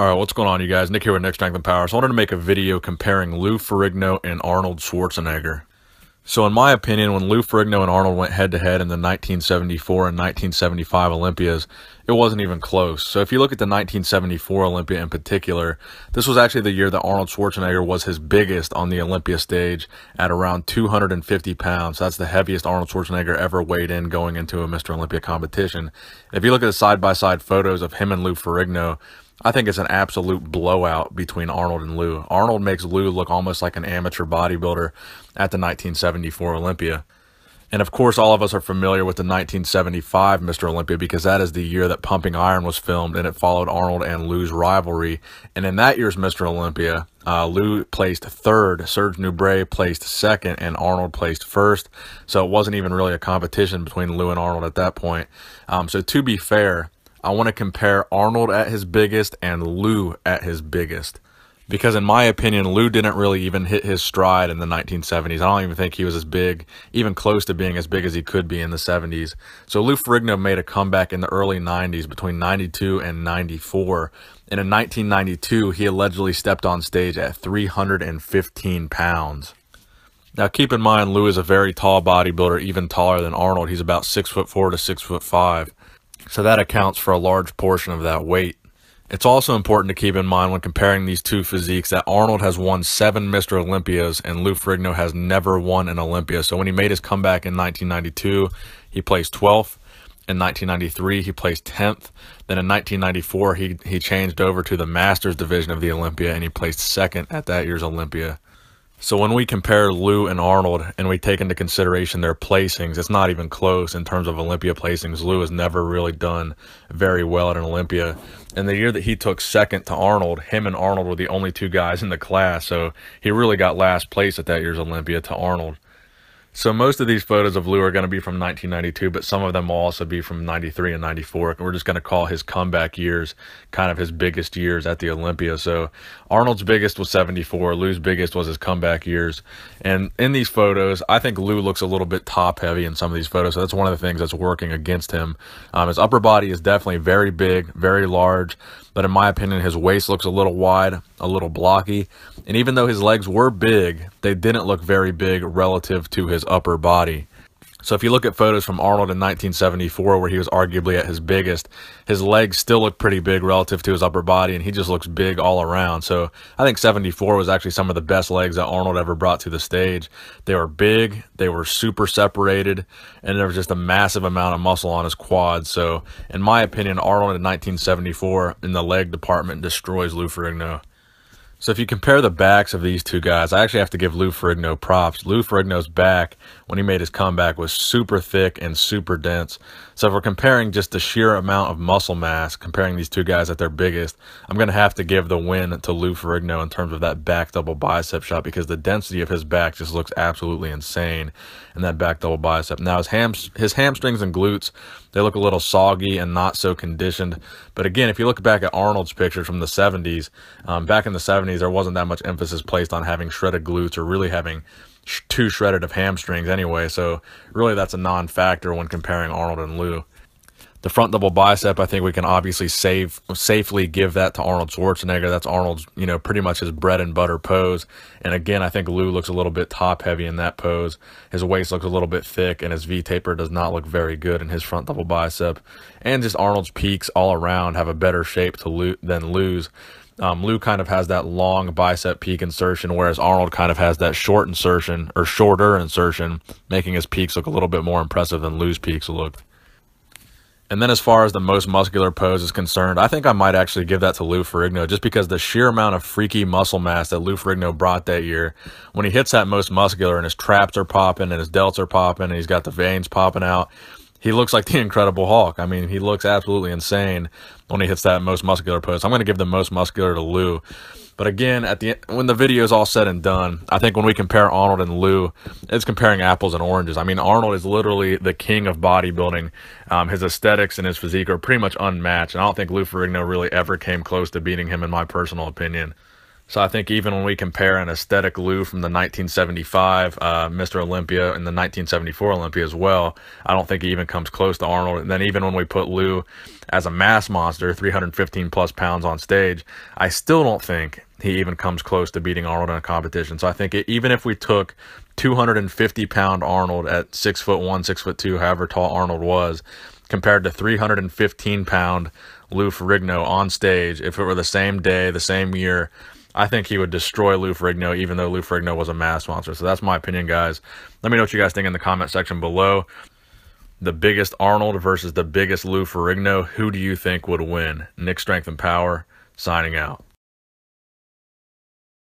All right, what's going on, you guys? Nick here with Nick Strength and Power. So I wanted to make a video comparing Lou Ferrigno and Arnold Schwarzenegger. So in my opinion, when Lou Ferrigno and Arnold went head-to-head -head in the 1974 and 1975 Olympias, it wasn't even close. So if you look at the 1974 Olympia in particular, this was actually the year that Arnold Schwarzenegger was his biggest on the Olympia stage at around 250 pounds. That's the heaviest Arnold Schwarzenegger ever weighed in going into a Mr. Olympia competition. If you look at the side-by-side -side photos of him and Lou Ferrigno, I think it's an absolute blowout between Arnold and Lou. Arnold makes Lou look almost like an amateur bodybuilder at the 1974 Olympia. And of course, all of us are familiar with the 1975 Mr. Olympia because that is the year that Pumping Iron was filmed and it followed Arnold and Lou's rivalry. And in that year's Mr. Olympia, uh, Lou placed third, Serge Noubre placed second, and Arnold placed first. So it wasn't even really a competition between Lou and Arnold at that point. Um, so to be fair, I want to compare Arnold at his biggest and Lou at his biggest. Because in my opinion, Lou didn't really even hit his stride in the 1970s. I don't even think he was as big, even close to being as big as he could be in the 70s. So Lou Ferrigno made a comeback in the early 90s between 92 and 94. And in 1992, he allegedly stepped on stage at 315 pounds. Now, keep in mind, Lou is a very tall bodybuilder, even taller than Arnold. He's about six foot four to six foot five so that accounts for a large portion of that weight. It's also important to keep in mind when comparing these two physiques that Arnold has won seven Mr. Olympias and Lou Ferrigno has never won an Olympia. So when he made his comeback in 1992, he placed 12th. In 1993, he placed 10th. Then in 1994, he, he changed over to the Masters division of the Olympia and he placed second at that year's Olympia. So when we compare Lou and Arnold and we take into consideration their placings, it's not even close in terms of Olympia placings. Lou has never really done very well at an Olympia. And the year that he took second to Arnold, him and Arnold were the only two guys in the class. So he really got last place at that year's Olympia to Arnold. So most of these photos of Lou are going to be from 1992, but some of them will also be from 93 and 94. And we're just going to call his comeback years kind of his biggest years at the Olympia. So Arnold's biggest was 74. Lou's biggest was his comeback years. And in these photos, I think Lou looks a little bit top heavy in some of these photos. So that's one of the things that's working against him. Um, his upper body is definitely very big, very large but in my opinion, his waist looks a little wide, a little blocky. And even though his legs were big, they didn't look very big relative to his upper body. So if you look at photos from Arnold in 1974, where he was arguably at his biggest, his legs still look pretty big relative to his upper body, and he just looks big all around. So I think 74 was actually some of the best legs that Arnold ever brought to the stage. They were big, they were super separated, and there was just a massive amount of muscle on his quads. So in my opinion, Arnold in 1974 in the leg department destroys Lou Ferrigno. So if you compare the backs of these two guys, I actually have to give Lou Ferrigno props. Lou Ferrigno's back when he made his comeback was super thick and super dense. So if we're comparing just the sheer amount of muscle mass, comparing these two guys at their biggest, I'm going to have to give the win to Lou Ferrigno in terms of that back double bicep shot because the density of his back just looks absolutely insane in that back double bicep. Now his ham his hamstrings and glutes, they look a little soggy and not so conditioned. But again, if you look back at Arnold's pictures from the 70s, um, back in the 70s 70s, there wasn't that much emphasis placed on having shredded glutes or really having sh- too shredded of hamstrings anyway. So, really, that's a non factor when comparing Arnold and Lou. The front double bicep, I think we can obviously save safely give that to Arnold Schwarzenegger. That's Arnold's, you know, pretty much his bread and butter pose. And again, I think Lou looks a little bit top heavy in that pose. His waist looks a little bit thick, and his V taper does not look very good in his front double bicep. And just Arnold's peaks all around have a better shape to Lou than Lou's. Um, Lou kind of has that long bicep peak insertion, whereas Arnold kind of has that short insertion or shorter insertion, making his peaks look a little bit more impressive than Lou's peaks looked. And then as far as the most muscular pose is concerned, I think I might actually give that to Lou Ferrigno just because the sheer amount of freaky muscle mass that Lou Ferrigno brought that year. When he hits that most muscular and his traps are popping and his delts are popping and he's got the veins popping out, he looks like the Incredible Hulk. I mean, he looks absolutely insane when he hits that most muscular pose. I'm going to give the most muscular to Lou. But again, at the when the video is all said and done, I think when we compare Arnold and Lou, it's comparing apples and oranges. I mean, Arnold is literally the king of bodybuilding. Um, his aesthetics and his physique are pretty much unmatched, and I don't think Lou Ferrigno really ever came close to beating him, in my personal opinion. So I think even when we compare an aesthetic Lou from the 1975 uh, Mr. Olympia and the 1974 Olympia as well, I don't think he even comes close to Arnold. And then even when we put Lou as a mass monster, 315 plus pounds on stage, I still don't think he even comes close to beating Arnold in a competition. So I think it, even if we took 250 pound Arnold at six foot one, six foot two, however tall Arnold was, compared to 315 pound Lou Ferrigno on stage, if it were the same day, the same year I think he would destroy Lou Ferrigno, even though Lou Ferrigno was a mass monster. So that's my opinion, guys. Let me know what you guys think in the comment section below. The biggest Arnold versus the biggest Lou Ferrigno. Who do you think would win? Nick Strength and Power, signing out.